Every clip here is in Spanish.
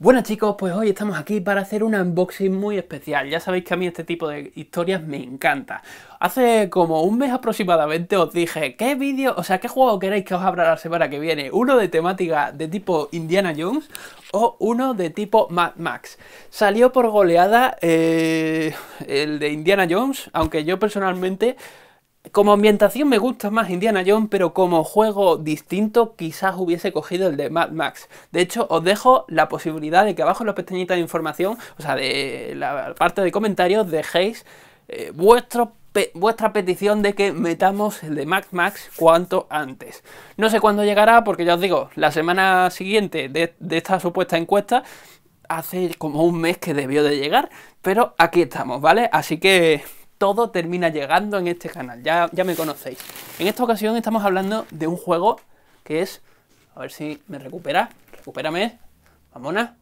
Bueno chicos, pues hoy estamos aquí para hacer un unboxing muy especial. Ya sabéis que a mí este tipo de historias me encanta. Hace como un mes aproximadamente os dije qué vídeo, o sea, qué juego queréis que os abra la semana que viene. Uno de temática de tipo Indiana Jones o uno de tipo Mad Max. Salió por goleada eh, el de Indiana Jones, aunque yo personalmente como ambientación me gusta más Indiana Jones, pero como juego distinto quizás hubiese cogido el de Mad Max. De hecho, os dejo la posibilidad de que abajo en la pestañita de información, o sea, de la parte de comentarios, dejéis eh, vuestra petición de que metamos el de Mad Max cuanto antes. No sé cuándo llegará, porque ya os digo, la semana siguiente de, de esta supuesta encuesta hace como un mes que debió de llegar, pero aquí estamos, ¿vale? Así que todo termina llegando en este canal, ya, ya me conocéis. En esta ocasión estamos hablando de un juego que es, a ver si me recupera, recupérame, mamona.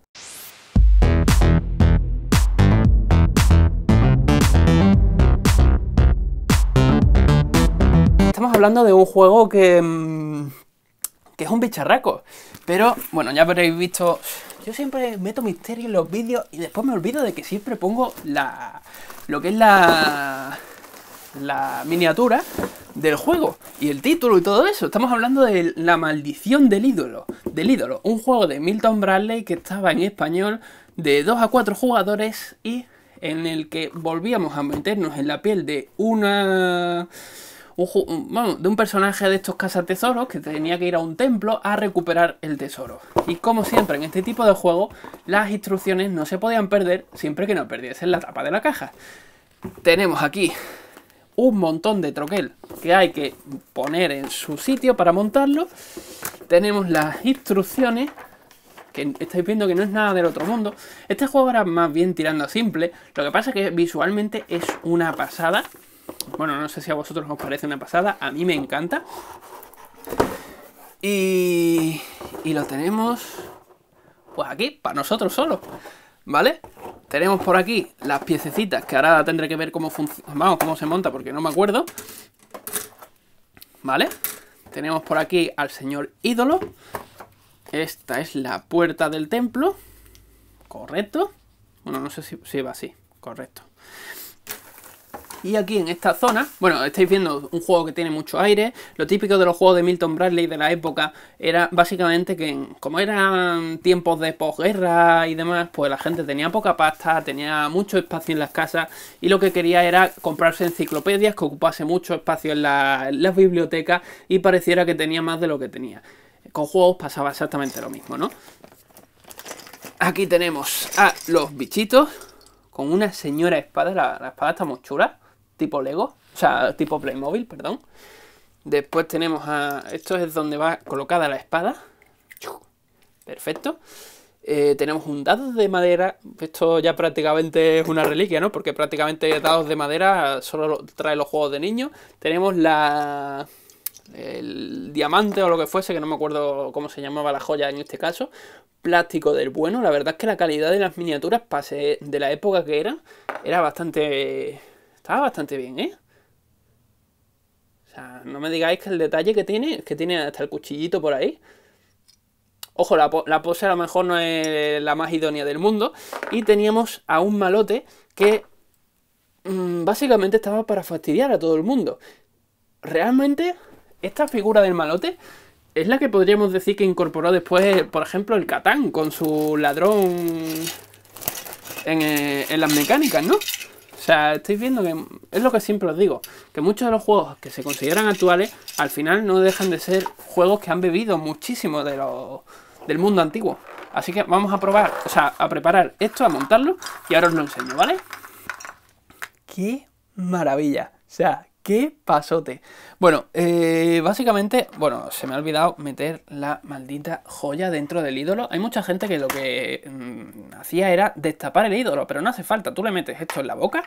Estamos hablando de un juego que, mm, que es un bicharraco, pero bueno, ya habréis visto... Yo siempre meto misterio en los vídeos y después me olvido de que siempre pongo la, lo que es la, la miniatura del juego y el título y todo eso. Estamos hablando de La maldición del ídolo, del ídolo, un juego de Milton Bradley que estaba en español de 2 a 4 jugadores y en el que volvíamos a meternos en la piel de una de un personaje de estos tesoros que tenía que ir a un templo a recuperar el tesoro. Y como siempre en este tipo de juego las instrucciones no se podían perder siempre que no perdiesen la tapa de la caja. Tenemos aquí un montón de troquel que hay que poner en su sitio para montarlo. Tenemos las instrucciones que estáis viendo que no es nada del otro mundo. Este juego era más bien tirando a simple. Lo que pasa es que visualmente es una pasada. Bueno, no sé si a vosotros os parece una pasada, a mí me encanta. Y, y lo tenemos pues aquí, para nosotros solos, ¿vale? Tenemos por aquí las piececitas, que ahora tendré que ver cómo vamos, cómo se monta, porque no me acuerdo. ¿Vale? Tenemos por aquí al señor ídolo. Esta es la puerta del templo. Correcto. Bueno, no sé si va así. Correcto y aquí en esta zona, bueno, estáis viendo un juego que tiene mucho aire, lo típico de los juegos de Milton Bradley de la época era básicamente que como eran tiempos de posguerra y demás, pues la gente tenía poca pasta, tenía mucho espacio en las casas y lo que quería era comprarse enciclopedias que ocupase mucho espacio en, las bibliotecas y pareciera que tenía más de lo que tenía. Con juegos pasaba exactamente lo mismo, ¿no? Aquí tenemos a los bichitos con una señora espada, la, la espada está muy chula tipo Lego, o sea, tipo Playmobil, perdón. Después tenemos a... Esto es donde va colocada la espada. Perfecto. Eh, tenemos un dado de madera. Esto ya prácticamente es una reliquia, ¿no? Porque prácticamente dados de madera solo trae los juegos de niños. Tenemos la... El diamante o lo que fuese, que no me acuerdo cómo se llamaba la joya en este caso. Plástico del bueno. La verdad es que la calidad de las miniaturas, pase de la época que era, era bastante estaba bastante bien, ¿eh? O sea, no me digáis que el detalle que tiene, que tiene hasta el cuchillito por ahí. Ojo, la, la, pose a lo mejor no es la más idónea del mundo. Y teníamos a un malote que mm, básicamente estaba para fastidiar a todo el mundo. Realmente, esta figura del malote es la que podríamos decir que incorporó después, por ejemplo, el Catán con su ladrón en, eh, en las mecánicas, ¿no? sea, estáis viendo que es lo que siempre os digo, que muchos de los juegos que se consideran actuales, al final no dejan de ser juegos que han bebido muchísimo de del mundo antiguo. Así que vamos a probar, o sea, a preparar esto, a montarlo y ahora os lo enseño, ¿vale? ¡Qué maravilla! O sea, ¡Qué pasote! Bueno, eh, básicamente, bueno, se me ha olvidado meter la maldita joya dentro del ídolo. Hay mucha gente que lo que mm, hacía era destapar el ídolo, pero no hace falta. Tú le metes esto en la boca,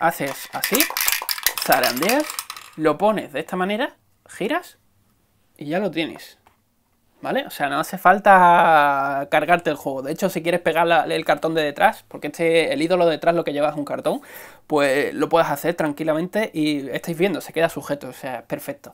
haces así, zarandeas, lo pones de esta manera, giras y ya lo tienes. ¿vale? O sea, no hace falta cargarte el juego. De hecho, si quieres pegarle el cartón de detrás, porque este, el ídolo detrás lo que lleva es un cartón, pues lo puedes hacer tranquilamente y estáis viendo, se queda sujeto, o sea, es perfecto.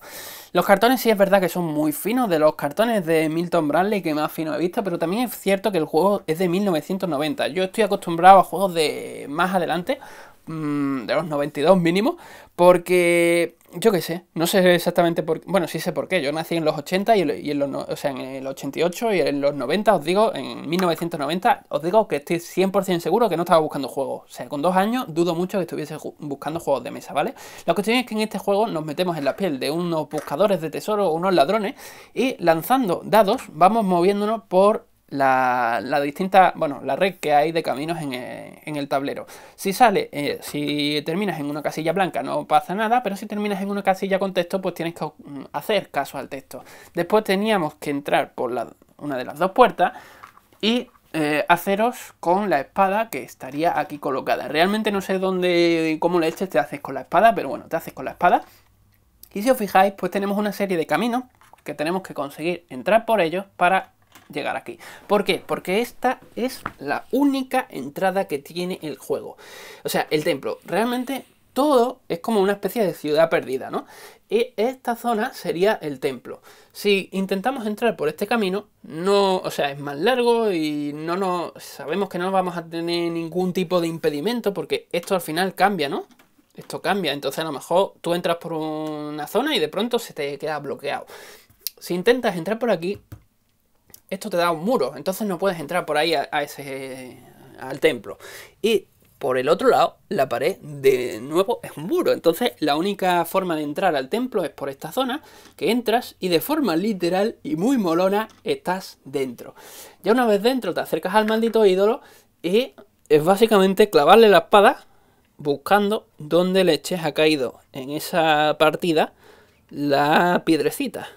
Los cartones sí es verdad que son muy finos, de los cartones de Milton Bradley que más fino he visto, pero también es cierto que el juego es de 1990. Yo estoy acostumbrado a juegos de más adelante, mm, de los 92 mínimo, porque yo qué sé, no sé exactamente por Bueno, sí sé por qué. Yo nací en los 80 y, en los, o sea, en el 88 y en los 90, os digo, en 1990, os digo que estoy 100% seguro que no estaba buscando juegos. O sea, con dos años dudo mucho que estuviese buscando juegos de mesa, ¿vale? La cuestión es que en este juego nos metemos en la piel de unos buscadores de tesoro, unos ladrones, y lanzando dados vamos moviéndonos por la, distinta, bueno, la red que hay de caminos en eh, el, tablero. Si sale, eh, si terminas en una casilla blanca no pasa nada, pero si terminas en una casilla con texto, pues tienes que mm, hacer caso al texto. Después teníamos que entrar por una de las dos puertas y eh, haceros con la espada que estaría aquí colocada. Realmente no sé dónde, cómo le eches, te haces con la espada, pero bueno, te haces con la espada. Y si os fijáis, pues tenemos una serie de caminos que tenemos que conseguir entrar por ellos para llegar aquí. ¿Por qué? Porque esta es la única entrada que tiene el juego. O sea, el templo. Realmente todo es como una especie de ciudad perdida, ¿no? Y esta zona sería el templo. Si intentamos entrar por este camino, no, o sea, es más largo y no nos sabemos que no vamos a tener ningún tipo de impedimento porque esto al final cambia, ¿no? Esto cambia, entonces a lo mejor tú entras por una zona y de pronto se te queda bloqueado. Si intentas entrar por aquí, esto te da un muro, entonces no puedes entrar por ahí a, ese, al templo. Y por el otro lado, la pared de nuevo es un muro. Entonces, la única forma de entrar al templo es por esta zona, que entras y de forma literal y muy molona estás dentro. Ya una vez dentro te acercas al maldito ídolo y es básicamente clavarle la espada buscando dónde leches ha caído en esa partida la piedrecita.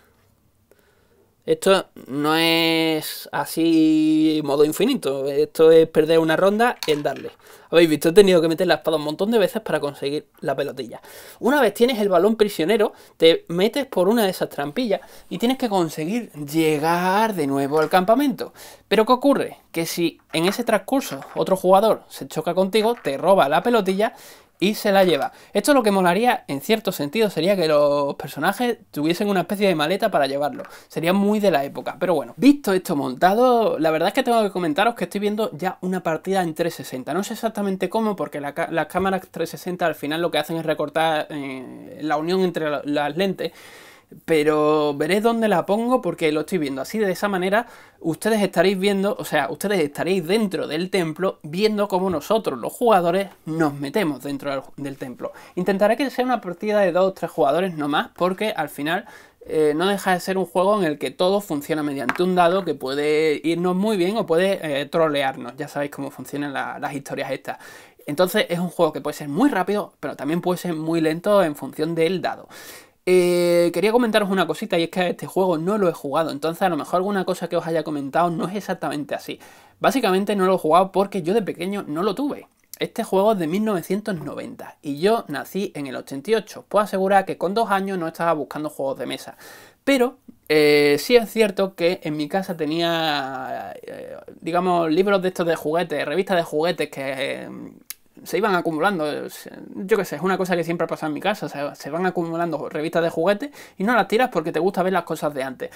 Esto no es así modo infinito. Esto es perder una ronda, el darle. Habéis visto, he tenido que meter la espada un montón de veces para conseguir la pelotilla. Una vez tienes el balón prisionero, te metes por una de esas trampillas y tienes que conseguir llegar de nuevo al campamento. Pero ¿qué ocurre? Que si en ese transcurso otro jugador se choca contigo, te roba la pelotilla y se la lleva. Esto lo que molaría, en cierto sentido, sería que los personajes tuviesen una especie de maleta para llevarlo. Sería muy de la época, pero bueno. Visto esto montado, la verdad es que tengo que comentaros que estoy viendo ya una partida en 360. No sé exactamente cómo, porque las cámaras 360 al final lo que hacen es recortar eh, la unión entre las lentes pero veré dónde la pongo porque lo estoy viendo. Así de esa manera ustedes estaréis viendo, o sea, ustedes estaréis dentro del templo viendo cómo nosotros los jugadores nos metemos dentro del templo. Intentaré que sea una partida de dos o 3 jugadores no más porque al final eh, no deja de ser un juego en el que todo funciona mediante un dado que puede irnos muy bien o puede eh, trolearnos. Ya sabéis cómo funcionan las historias estas. Entonces es un juego que puede ser muy rápido, pero también puede ser muy lento en función del dado. Eh, quería comentaros una cosita y es que este juego no lo he jugado, entonces a lo mejor alguna cosa que os haya comentado no es exactamente así. Básicamente no lo he jugado porque yo de pequeño no lo tuve. Este juego es de 1990 y yo nací en el 88. Puedo asegurar que con dos años no estaba buscando juegos de mesa. Pero eh, sí es cierto que en mi casa tenía, eh, digamos, libros de estos de juguetes, revistas de juguetes que se iban acumulando, yo qué sé, es una cosa que siempre pasa en mi casa, se, se van acumulando revistas de juguetes y no las tiras porque te gusta ver las cosas de antes.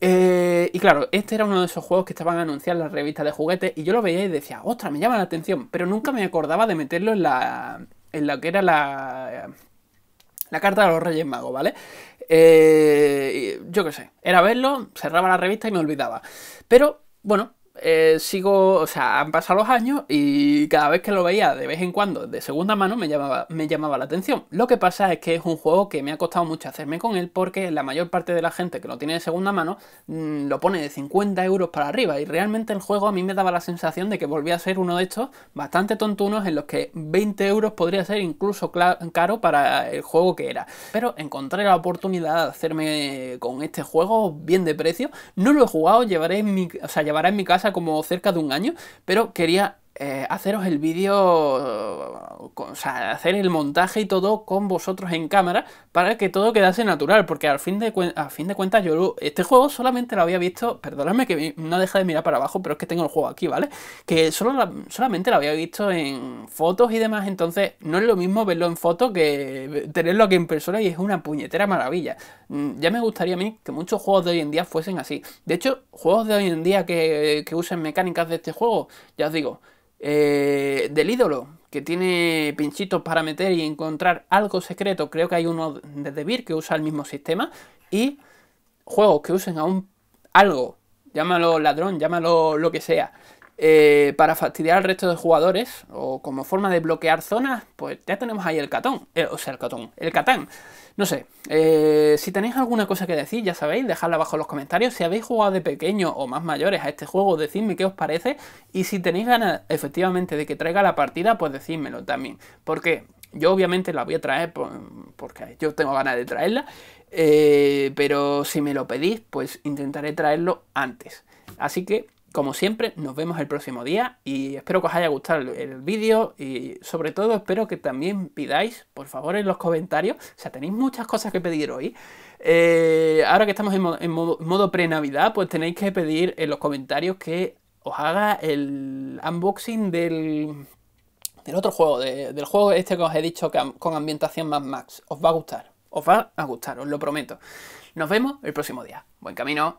Eh, y claro, este era uno de esos juegos que estaban anunciando en las revistas de juguetes y yo lo veía y decía, ostras, me llama la atención, pero nunca me acordaba de meterlo en la, en la que era la, la carta de los Reyes Magos, ¿vale? Eh, yo qué sé, era verlo, cerraba la revista y me olvidaba. Pero bueno, eh, sigo, o sea, han pasado los años y cada vez que lo veía de vez en cuando de segunda mano me llamaba, me llamaba la atención. Lo que pasa es que es un juego que me ha costado mucho hacerme con él porque la mayor parte de la gente que lo tiene de segunda mano mm, lo pone de 50 euros para arriba y realmente el juego a mí me daba la sensación de que volvía a ser uno de estos bastante tontunos en los que 20 euros podría ser incluso caro para el juego que era. Pero encontré la oportunidad de hacerme con este juego bien de precio. No lo he jugado, llevaré mi, o sea, llevará en mi casa como cerca de un año, pero quería eh, haceros el vídeo, o sea, hacer el montaje y todo con vosotros en cámara para que todo quedase natural, porque al fin de, a fin de cuentas yo este juego solamente lo había visto, Perdóname que no deja de mirar para abajo, pero es que tengo el juego aquí, ¿vale? Que solo solamente lo había visto en fotos y demás, entonces no es lo mismo verlo en foto que tenerlo aquí en persona y es una puñetera maravilla. Mm, ya me gustaría a mí que muchos juegos de hoy en día fuesen así. De hecho, juegos de hoy en día que, que usen mecánicas de este juego, ya os digo, eh, del ídolo, que tiene pinchitos para meter y encontrar algo secreto. Creo que hay uno de Debir que usa el mismo sistema. Y juegos que usen a un algo, llámalo ladrón, llámalo lo que sea, eh, para fastidiar al resto de jugadores o como forma de bloquear zonas, pues ya tenemos ahí el catón, eh, o sea, el catón, el catán. No sé, eh, si tenéis alguna cosa que decir, ya sabéis, dejadla abajo en los comentarios. Si habéis jugado de pequeño o más mayores a este juego, decidme qué os parece. Y si tenéis ganas efectivamente de que traiga la partida, pues decídmelo también. Porque yo obviamente la voy a traer porque yo tengo ganas de traerla. pero si me lo pedís, pues intentaré traerlo antes. Así que como siempre, nos vemos el próximo día y espero que os haya gustado el, vídeo y sobre todo espero que también pidáis, por favor, en los comentarios, o sea, tenéis muchas cosas que pedir hoy. Eh, ahora que estamos en, modo, pre-Navidad, pues tenéis que pedir en los comentarios que os haga el unboxing del, otro juego, del juego este que os he dicho que, con ambientación más Max. Os va a gustar, os va a gustar, os lo prometo. Nos vemos el próximo día. Buen camino.